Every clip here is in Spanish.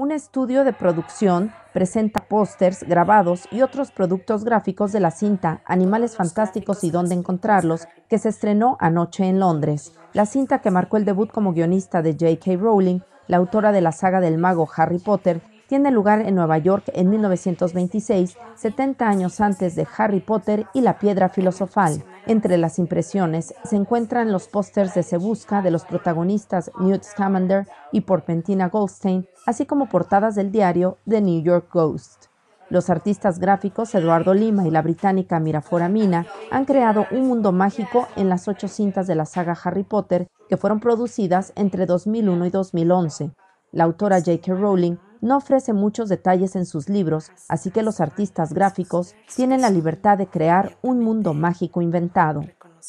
Un estudio de producción presenta pósters, grabados y otros productos gráficos de la cinta Animales Fantásticos y dónde encontrarlos, que se estrenó anoche en Londres. La cinta que marcó el debut como guionista de J.K. Rowling, la autora de la saga del mago Harry Potter, tiene lugar en Nueva York en 1926, 70 años antes de Harry Potter y la piedra filosofal. Entre las impresiones se encuentran los pósters de Se de los protagonistas Newt Scamander y Porpentina Goldstein, así como portadas del diario The New York Ghost. Los artistas gráficos Eduardo Lima y la británica Mirafora Mina han creado un mundo mágico en las ocho cintas de la saga Harry Potter que fueron producidas entre 2001 y 2011. La autora J.K. Rowling no ofrece muchos detalles en sus libros, así que los artistas gráficos tienen la libertad de crear un mundo mágico inventado.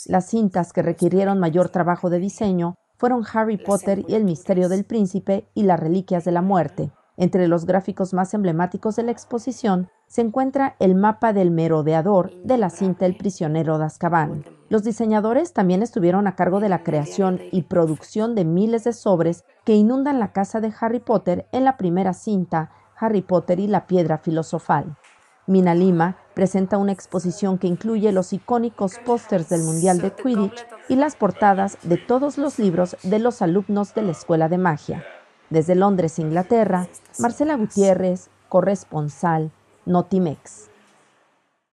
Las cintas que requirieron mayor trabajo de diseño fueron Harry Potter y el Misterio del Príncipe y las Reliquias de la Muerte. Entre los gráficos más emblemáticos de la exposición se encuentra el mapa del merodeador de la cinta El prisionero de Azkaban. Los diseñadores también estuvieron a cargo de la creación y producción de miles de sobres que inundan la casa de Harry Potter en la primera cinta, Harry Potter y la piedra filosofal. Mina Lima presenta una exposición que incluye los icónicos pósters del Mundial de Quidditch y las portadas de todos los libros de los alumnos de la Escuela de Magia. Desde Londres, Inglaterra, Marcela Gutiérrez, corresponsal Notimex.